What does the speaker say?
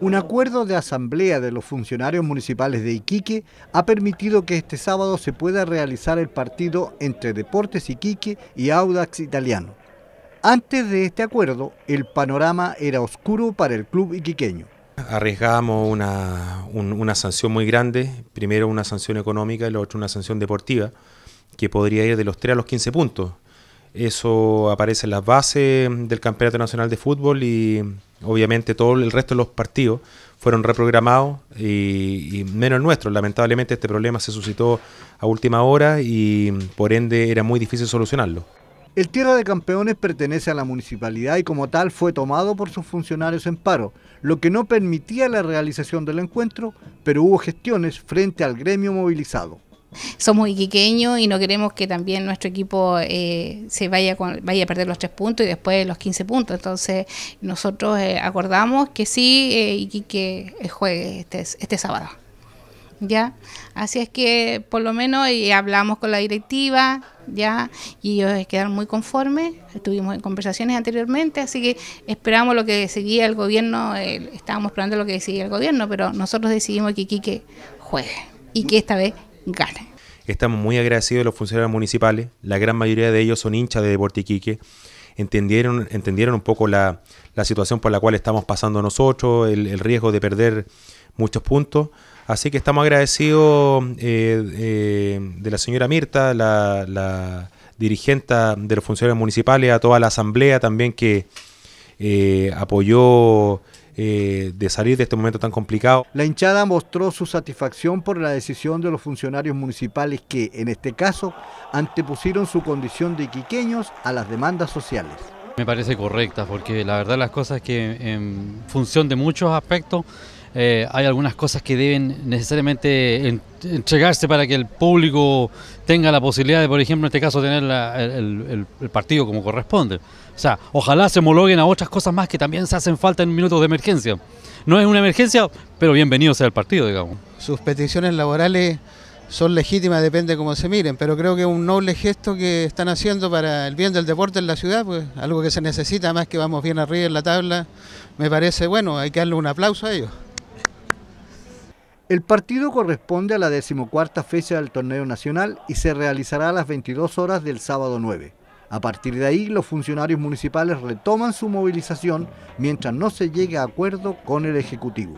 Un acuerdo de asamblea de los funcionarios municipales de Iquique ha permitido que este sábado se pueda realizar el partido entre Deportes Iquique y Audax Italiano. Antes de este acuerdo, el panorama era oscuro para el club iquiqueño. Arriesgamos una, sanción muy grande, primero una sanción económica y la otra una sanción deportiva, que podría ir de los 3 a los 15 puntos. Eso aparece en las bases del Campeonato Nacional de Fútbol y obviamente todo el resto de los partidos fueron reprogramados y, menos el nuestro. Lamentablemente este problema se suscitó a última hora y mm, por ende era muy difícil solucionarlo. El Tierra de Campeones pertenece a la municipalidad y como tal fue tomado por sus funcionarios en paro, lo que no permitía la realización del encuentro, pero hubo gestiones frente al gremio movilizado somos iquiqueños y no queremos que también nuestro equipo eh, se vaya, vaya a perder los tres puntos y después los 15 puntos. Entonces nosotros eh, acordamos que sí, eh, Iquique juegue este, este sábado. ¿ya? Así es que por lo menos hablamos con la directiva, ¿ya? Y ellos quedaron muy conformes, estuvimos en conversaciones anteriormente, así que esperamos lo que decidía el gobierno, estábamos esperando lo que decidía el gobierno, pero nosotros decidimos que Iquique juegue y que esta vez Estamos muy agradecidos de los funcionarios municipales, la gran mayoría de ellos son hinchas de Deportiquique. entendieron, entendieron un poco la, situación por la cual estamos pasando nosotros, el, riesgo de perder muchos puntos. Así que estamos agradecidos eh, eh, de la señora Mirta, la, la dirigente de los funcionarios municipales, a toda la asamblea también que eh, apoyó eh, de salir de este momento tan complicado. La hinchada mostró su satisfacción por la decisión de los funcionarios municipales que, en este caso, antepusieron su condición de quiqueños a las demandas sociales. Me parece correcta porque la verdad las cosas que en función de muchos aspectos eh, hay algunas cosas que deben necesariamente entregarse para que el público tenga la posibilidad de, por ejemplo, en este caso, tener el, partido como corresponde. O sea, ojalá se homologuen a otras cosas más que también se hacen falta en minutos de emergencia. No es una emergencia, pero bienvenido sea el partido, digamos. Sus peticiones laborales son legítimas, depende de cómo se miren, pero creo que es un noble gesto que están haciendo para el bien del deporte en la ciudad, pues algo que se necesita, más que vamos bien arriba en la tabla, me parece bueno, hay que darle un aplauso a ellos. El partido corresponde a la decimocuarta fecha del torneo nacional y se realizará a las 22 horas del sábado 9. A partir de ahí, los funcionarios municipales retoman su movilización mientras no se llegue a acuerdo con el Ejecutivo.